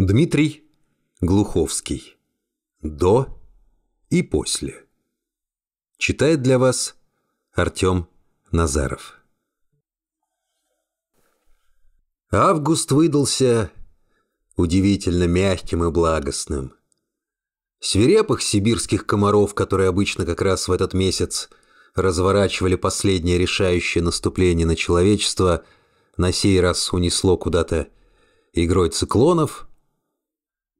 Дмитрий Глуховский. До и после. Читает для вас Артем Назаров. Август выдался удивительно мягким и благостным. Свирепых сибирских комаров, которые обычно как раз в этот месяц разворачивали последнее решающее наступление на человечество, на сей раз унесло куда-то игрой циклонов –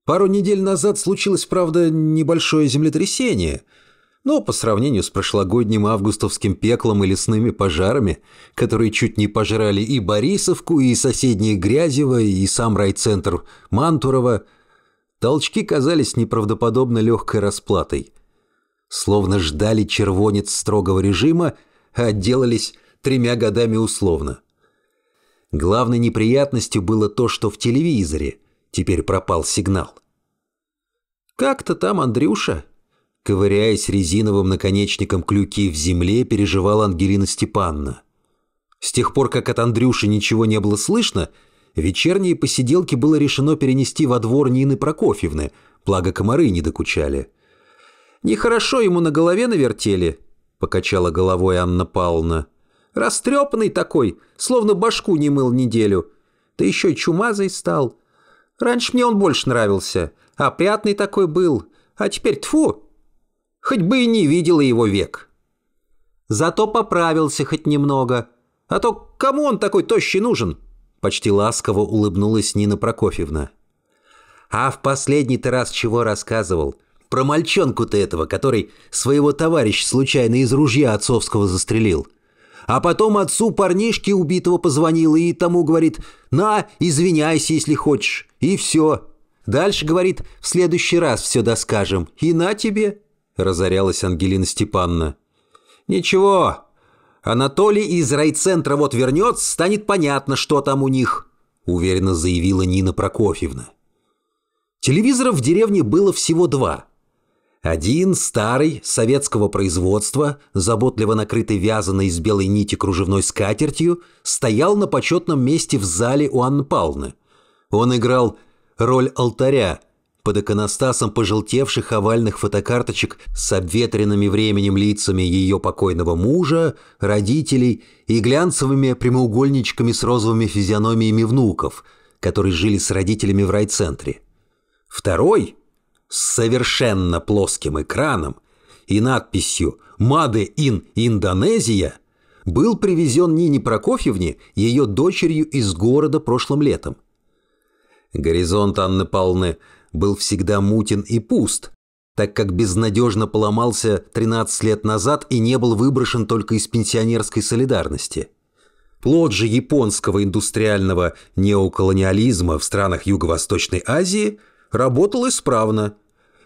Пару недель назад случилось, правда, небольшое землетрясение, но по сравнению с прошлогодним августовским пеклом и лесными пожарами, которые чуть не пожрали и Борисовку, и соседние Грязево, и сам райцентр Мантурова, толчки казались неправдоподобно легкой расплатой. Словно ждали червонец строгого режима, а отделались тремя годами условно. Главной неприятностью было то, что в телевизоре – Теперь пропал сигнал. Как-то там Андрюша, ковыряясь резиновым наконечником клюки в земле, переживала Ангелина Степанна. С тех пор, как от Андрюши ничего не было слышно, вечерние посиделки было решено перенести во двор Нины Прокофьевны, благо комары не докучали. «Нехорошо ему на голове навертели», — покачала головой Анна Павловна. «Растрепанный такой, словно башку не мыл неделю. Да еще чумазой стал. Раньше мне он больше нравился. Опрятный такой был. А теперь тфу. Хоть бы и не видела его век. Зато поправился хоть немного. А то кому он такой тощий нужен? Почти ласково улыбнулась Нина Прокофьевна. А в последний-то раз чего рассказывал? Про мальчонку-то этого, который своего товарища случайно из ружья отцовского застрелил. А потом отцу парнишки убитого позвонил и тому говорит «На, извиняйся, если хочешь». И все. Дальше, говорит, в следующий раз все доскажем. И на тебе, разорялась Ангелина Степановна. Ничего, Анатолий из райцентра вот вернется, станет понятно, что там у них, уверенно заявила Нина Прокофьевна. Телевизоров в деревне было всего два – один, старый, советского производства, заботливо накрытый вязаной из белой нити кружевной скатертью, стоял на почетном месте в зале у Анны Павловны. Он играл роль алтаря под иконостасом пожелтевших овальных фотокарточек с обветренными временем лицами ее покойного мужа, родителей и глянцевыми прямоугольничками с розовыми физиономиями внуков, которые жили с родителями в райцентре. Второй – с совершенно плоским экраном и надписью Маде Ин Индонезия» был привезен Нине Прокофьевне ее дочерью из города прошлым летом. Горизонт Анны Павловны был всегда мутен и пуст, так как безнадежно поломался 13 лет назад и не был выброшен только из пенсионерской солидарности. Плод же японского индустриального неоколониализма в странах Юго-Восточной Азии – работал исправно.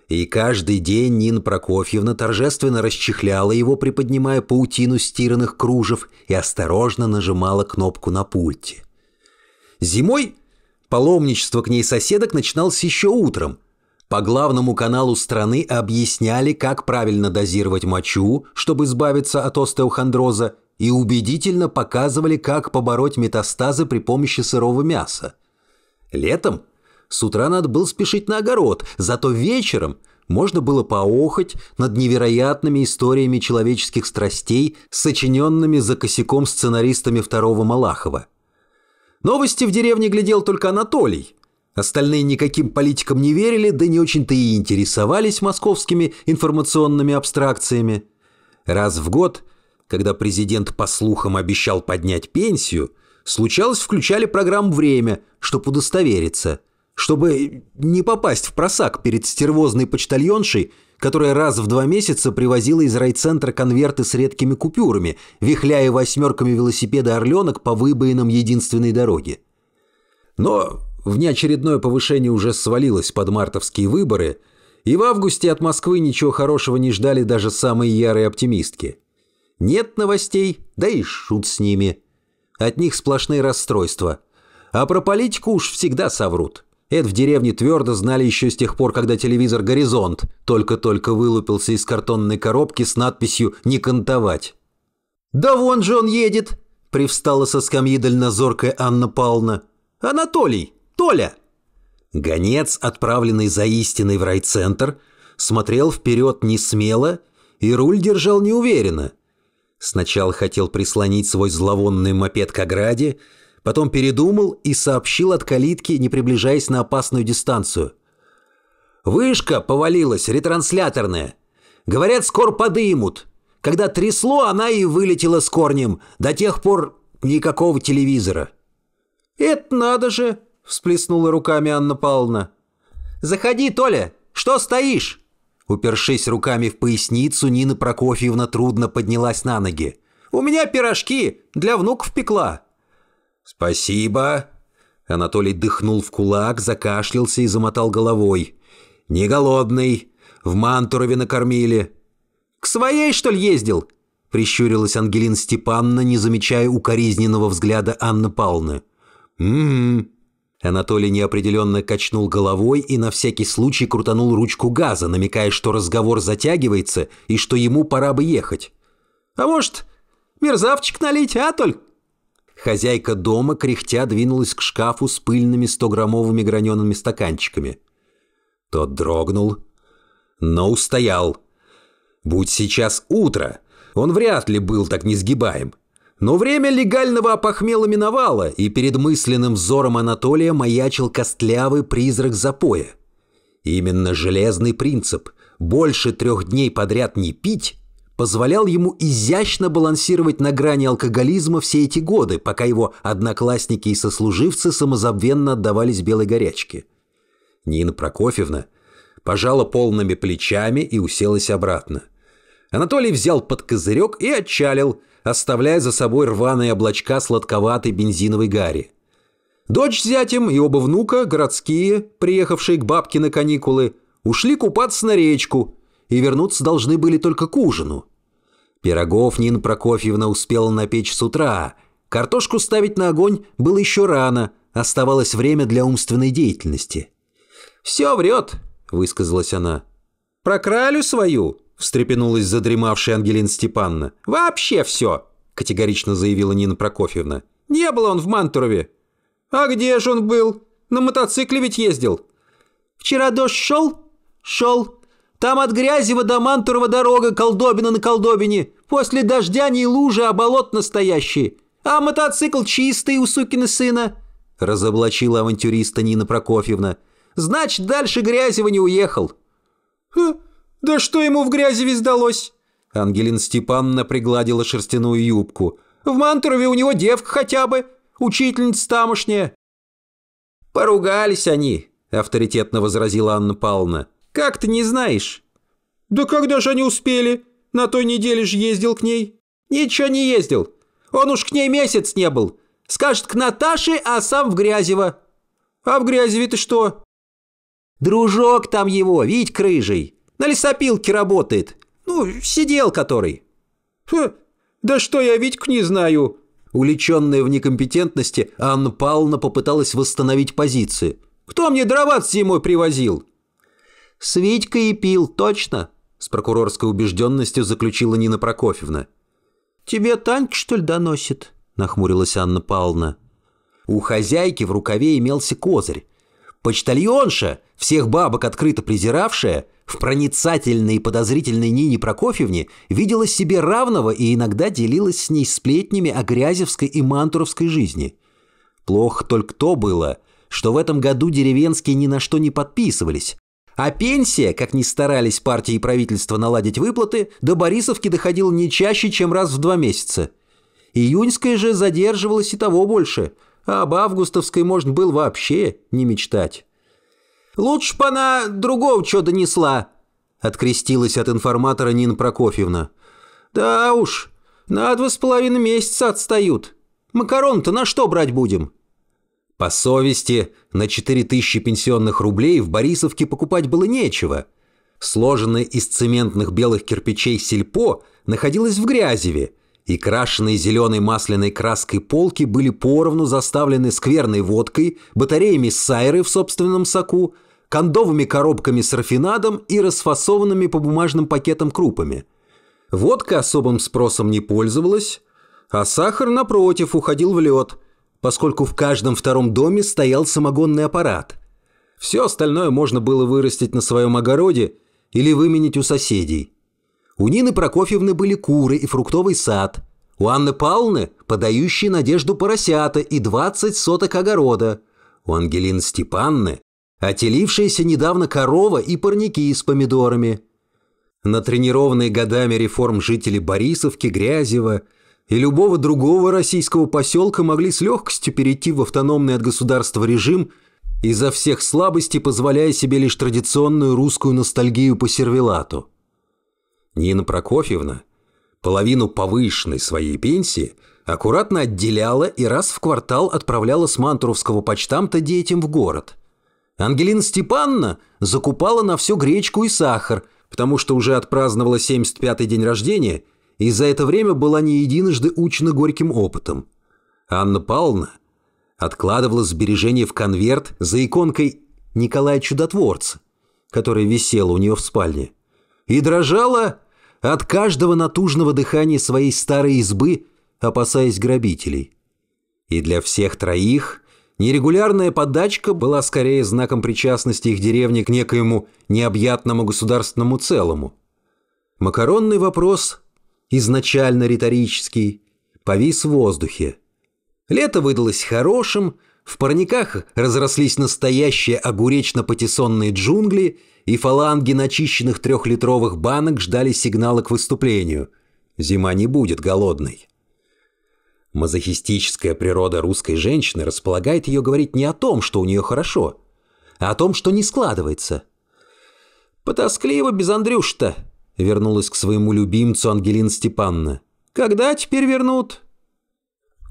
И каждый день Нина Прокофьевна торжественно расчехляла его, приподнимая паутину стиранных кружев и осторожно нажимала кнопку на пульте. Зимой паломничество к ней соседок начиналось еще утром. По главному каналу страны объясняли, как правильно дозировать мочу, чтобы избавиться от остеохондроза, и убедительно показывали, как побороть метастазы при помощи сырого мяса. Летом – с утра надо было спешить на огород, зато вечером можно было поохоть над невероятными историями человеческих страстей, сочиненными за косяком сценаристами второго Малахова. Новости в деревне глядел только Анатолий. Остальные никаким политикам не верили, да не очень-то и интересовались московскими информационными абстракциями. Раз в год, когда президент по слухам обещал поднять пенсию, случалось включали программу «Время», чтобы удостовериться – чтобы не попасть в просак перед стервозной почтальоншей, которая раз в два месяца привозила из райцентра конверты с редкими купюрами, вихляя восьмерками велосипеда «Орленок» по выбоинам единственной дороги. Но внеочередное повышение уже свалилось под мартовские выборы, и в августе от Москвы ничего хорошего не ждали даже самые ярые оптимистки. Нет новостей, да и шут с ними. От них сплошные расстройства. А про политику уж всегда соврут. Эд в деревне твердо знали еще с тех пор, когда телевизор «Горизонт» только-только вылупился из картонной коробки с надписью «Не кантовать». «Да вон же он едет!» – привстала со скамьи дальнозоркая Анна Павловна. «Анатолий! Толя!» Гонец, отправленный за истиной в райцентр, смотрел вперед не смело и руль держал неуверенно. Сначала хотел прислонить свой зловонный мопед к ограде – Потом передумал и сообщил от калитки, не приближаясь на опасную дистанцию. «Вышка повалилась, ретрансляторная. Говорят, скоро подымут. Когда трясло, она и вылетела с корнем. До тех пор никакого телевизора». «Это надо же!» – всплеснула руками Анна Павловна. «Заходи, Толя! Что стоишь?» Упершись руками в поясницу, Нина Прокофьевна трудно поднялась на ноги. «У меня пирожки! Для внуков пекла!» «Спасибо!» Анатолий дыхнул в кулак, закашлялся и замотал головой. «Не голодный. В Мантурове накормили». «К своей, что ли, ездил?» Прищурилась Ангелина Степановна, не замечая укоризненного взгляда Анны Павловны. м «М-м-м». Анатолий неопределенно качнул головой и на всякий случай крутанул ручку газа, намекая, что разговор затягивается и что ему пора бы ехать. «А может, мерзавчик налить, а, только?» Хозяйка дома, кряхтя, двинулась к шкафу с пыльными 100-граммовыми гранеными стаканчиками. Тот дрогнул, но устоял. Будь сейчас утро, он вряд ли был так несгибаем. Но время легального опохмела миновало, и перед мысленным взором Анатолия маячил костлявый призрак запоя. Именно железный принцип «больше трех дней подряд не пить» позволял ему изящно балансировать на грани алкоголизма все эти годы, пока его одноклассники и сослуживцы самозабвенно отдавались белой горячке. Нина Прокофьевна пожала полными плечами и уселась обратно. Анатолий взял под козырек и отчалил, оставляя за собой рваные облачка сладковатой бензиновой гари. Дочь с зятем и оба внука, городские, приехавшие к бабке на каникулы, ушли купаться на речку – и вернуться должны были только к ужину. Пирогов Нина Прокофьевна успела напечь с утра. Картошку ставить на огонь было еще рано, оставалось время для умственной деятельности. «Все врет», — высказалась она. «Про кралю свою», — встрепенулась задремавшая Ангелина Степановна. «Вообще все», — категорично заявила Нина Прокофьевна. «Не был он в Мантурове». «А где же он был? На мотоцикле ведь ездил». «Вчера дождь шел?» «Шел», там от грязи водомантурова дорога, колдобина на колдобине. После дождя не лужи, а болот настоящие. А мотоцикл чистый у сукина сына», — разоблачила авантюриста Нина Прокофьевна. «Значит, дальше грязево не уехал». «Ха, да что ему в грязи вездалось? Ангелина Степановна пригладила шерстяную юбку. «В Мантурове у него девка хотя бы, учительница тамошняя». «Поругались они», — авторитетно возразила Анна Павловна. Как ты не знаешь?» «Да когда же они успели? На той неделе же ездил к ней». «Ничего не ездил. Он уж к ней месяц не был. Скажет к Наташе, а сам в Грязево». «А в Грязеве-то что?» «Дружок там его, Вить Крыжий. На лесопилке работает. Ну, сидел который». «Ха, да что я Витьку не знаю». Уличенная в некомпетентности, Анна Павловна попыталась восстановить позиции. «Кто мне дрова зимой привозил?» «С Витькой и пил, точно!» — с прокурорской убежденностью заключила Нина Прокофьевна. «Тебе танк что ли, доносит?» — нахмурилась Анна Павловна. У хозяйки в рукаве имелся козырь. Почтальонша, всех бабок открыто презиравшая, в проницательной и подозрительной Нине Прокофьевне видела себе равного и иногда делилась с ней сплетнями о грязевской и мантуровской жизни. Плохо только то было, что в этом году деревенские ни на что не подписывались, а пенсия, как ни старались партии и правительство наладить выплаты, до Борисовки доходила не чаще, чем раз в два месяца. Июньская же задерживалась и того больше, а об августовской можно было вообще не мечтать. «Лучше бы она другого чего донесла», — открестилась от информатора Нина Прокофьевна. «Да уж, на два с половиной месяца отстают. Макарон-то на что брать будем?» По совести, на 4000 пенсионных рублей в Борисовке покупать было нечего. Сложенное из цементных белых кирпичей сельпо находилось в Грязеве, и крашеные зеленой масляной краской полки были поровну заставлены скверной водкой, батареями сайры в собственном соку, кондовыми коробками с рафинадом и расфасованными по бумажным пакетам крупами. Водка особым спросом не пользовалась, а сахар, напротив, уходил в лед – поскольку в каждом втором доме стоял самогонный аппарат. Все остальное можно было вырастить на своем огороде или выменить у соседей. У Нины Прокофьевны были куры и фруктовый сад. У Анны Павловны – подающие надежду поросята и 20 соток огорода. У Ангелины Степанны – отелившаяся недавно корова и парники с помидорами. Натренированные годами реформ жители Борисовки, Грязева – и любого другого российского поселка могли с легкостью перейти в автономный от государства режим, изо всех слабостей позволяя себе лишь традиционную русскую ностальгию по сервелату. Нина Прокофьевна половину повышенной своей пенсии аккуратно отделяла и раз в квартал отправляла с Мантуровского почтамта детям в город. Ангелина Степановна закупала на всю гречку и сахар, потому что уже отпраздновала 75-й день рождения – и за это время была не единожды учена горьким опытом. Анна Павловна откладывала сбережения в конверт за иконкой Николая Чудотворца, которая висела у нее в спальне, и дрожала от каждого натужного дыхания своей старой избы, опасаясь грабителей. И для всех троих нерегулярная подачка была скорее знаком причастности их деревни к некоему необъятному государственному целому. Макаронный вопрос изначально риторический, повис в воздухе. Лето выдалось хорошим, в парниках разрослись настоящие огуречно-патиссонные джунгли, и фаланги начищенных трехлитровых банок ждали сигнала к выступлению. Зима не будет голодной. Мазохистическая природа русской женщины располагает ее говорить не о том, что у нее хорошо, а о том, что не складывается. «Потаскливо без Андрюш-то», – вернулась к своему любимцу Ангелина Степановна. «Когда теперь вернут?»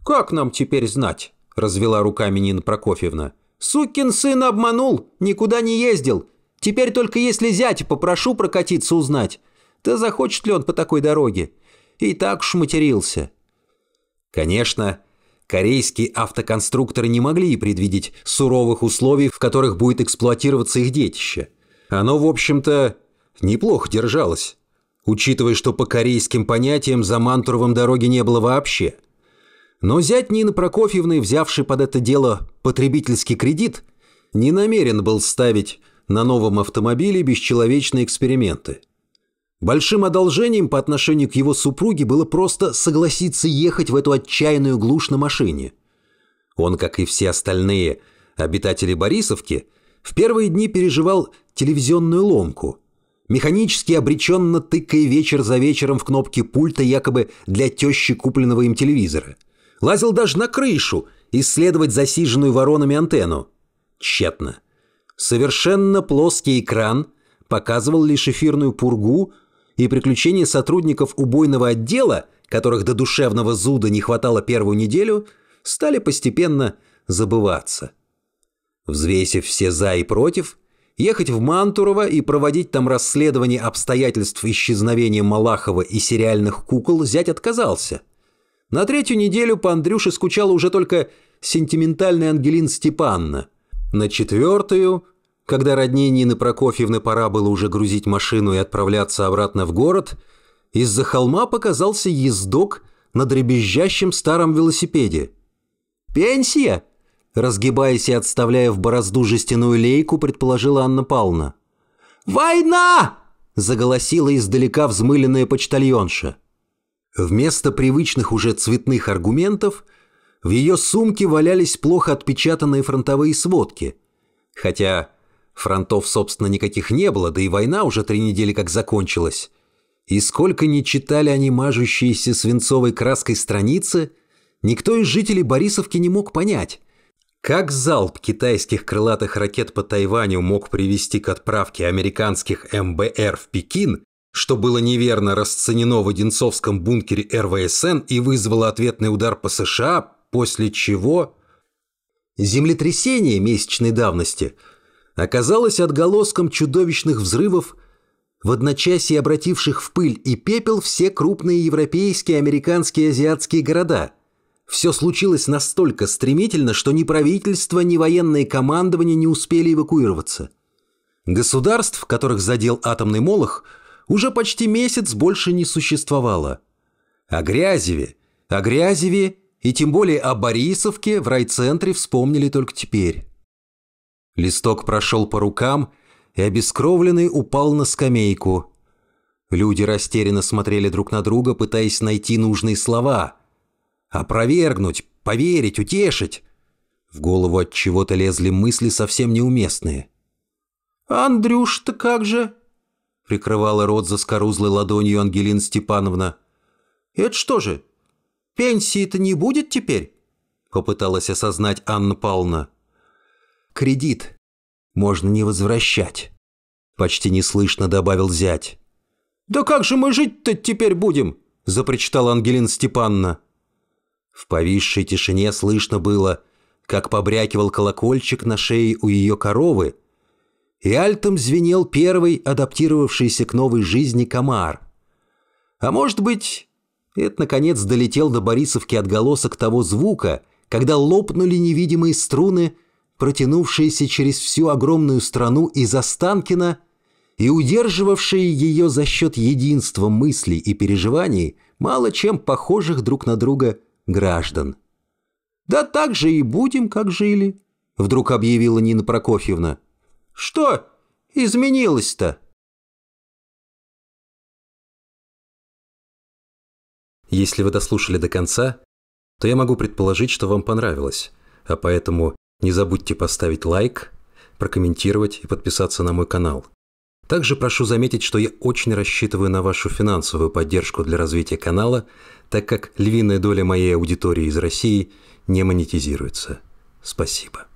«Как нам теперь знать?» – развела руками Нина Прокофьевна. «Сукин сын обманул, никуда не ездил. Теперь только если зять попрошу прокатиться узнать, да захочет ли он по такой дороге. И так уж матерился». Конечно, корейские автоконструкторы не могли предвидеть суровых условий, в которых будет эксплуатироваться их детище. Оно, в общем-то, Неплохо держалась, учитывая, что по корейским понятиям за Мантуровым дороги не было вообще. Но зять Нины Прокофьевны, взявший под это дело потребительский кредит, не намерен был ставить на новом автомобиле бесчеловечные эксперименты. Большим одолжением по отношению к его супруге было просто согласиться ехать в эту отчаянную глушь на машине. Он, как и все остальные обитатели Борисовки, в первые дни переживал телевизионную ломку, Механически обреченно тыкая вечер за вечером в кнопки пульта якобы для тещи купленного им телевизора. Лазил даже на крышу, исследовать засиженную воронами антенну. Тщетно. Совершенно плоский экран показывал лишь эфирную пургу и приключения сотрудников убойного отдела, которых до душевного зуда не хватало первую неделю, стали постепенно забываться. Взвесив все «за» и «против», ехать в Мантурово и проводить там расследование обстоятельств исчезновения Малахова и сериальных кукол зять отказался. На третью неделю по Андрюше скучала уже только сентиментальная Ангелин Степанна. На четвертую, когда родней Нины Прокофьевны пора было уже грузить машину и отправляться обратно в город, из-за холма показался ездок на дребезжащем старом велосипеде. «Пенсия!» Разгибаясь и отставляя в борозду жестяную лейку, предположила Анна Павловна. «Война!» – заголосила издалека взмыленная почтальонша. Вместо привычных уже цветных аргументов в ее сумке валялись плохо отпечатанные фронтовые сводки. Хотя фронтов, собственно, никаких не было, да и война уже три недели как закончилась. И сколько ни читали они мажущиеся свинцовой краской страницы, никто из жителей Борисовки не мог понять, как залп китайских крылатых ракет по Тайваню мог привести к отправке американских МБР в Пекин, что было неверно расценено в Одинцовском бункере РВСН и вызвало ответный удар по США, после чего землетрясение месячной давности оказалось отголоском чудовищных взрывов, в одночасье обративших в пыль и пепел все крупные европейские, американские и азиатские города – все случилось настолько стремительно, что ни правительство, ни военное командование не успели эвакуироваться. Государств, которых задел атомный молох, уже почти месяц больше не существовало. О Грязеве, о Грязеве и тем более о Борисовке в райцентре вспомнили только теперь. Листок прошел по рукам и обескровленный упал на скамейку. Люди растерянно смотрели друг на друга, пытаясь найти нужные слова – Опровергнуть, поверить, утешить. В голову от чего-то лезли мысли совсем неуместные. «Андрюш-то как же?» — прикрывала рот заскорузлой ладонью Ангелина Степановна. «Это что же, пенсии-то не будет теперь?» — попыталась осознать Анна Павловна. «Кредит можно не возвращать», — почти неслышно добавил зять. «Да как же мы жить-то теперь будем?» — запричитала Ангелина Степановна. В повисшей тишине слышно было, как побрякивал колокольчик на шее у ее коровы, и альтом звенел первый адаптировавшийся к новой жизни комар. А может быть, это, наконец, долетел до Борисовки отголосок того звука, когда лопнули невидимые струны, протянувшиеся через всю огромную страну из Останкина и удерживавшие ее за счет единства мыслей и переживаний, мало чем похожих друг на друга – граждан. «Да так же и будем, как жили», — вдруг объявила Нина Прокофьевна. «Что изменилось-то?» Если вы дослушали до конца, то я могу предположить, что вам понравилось, а поэтому не забудьте поставить лайк, прокомментировать и подписаться на мой канал – также прошу заметить, что я очень рассчитываю на вашу финансовую поддержку для развития канала, так как львиная доля моей аудитории из России не монетизируется. Спасибо.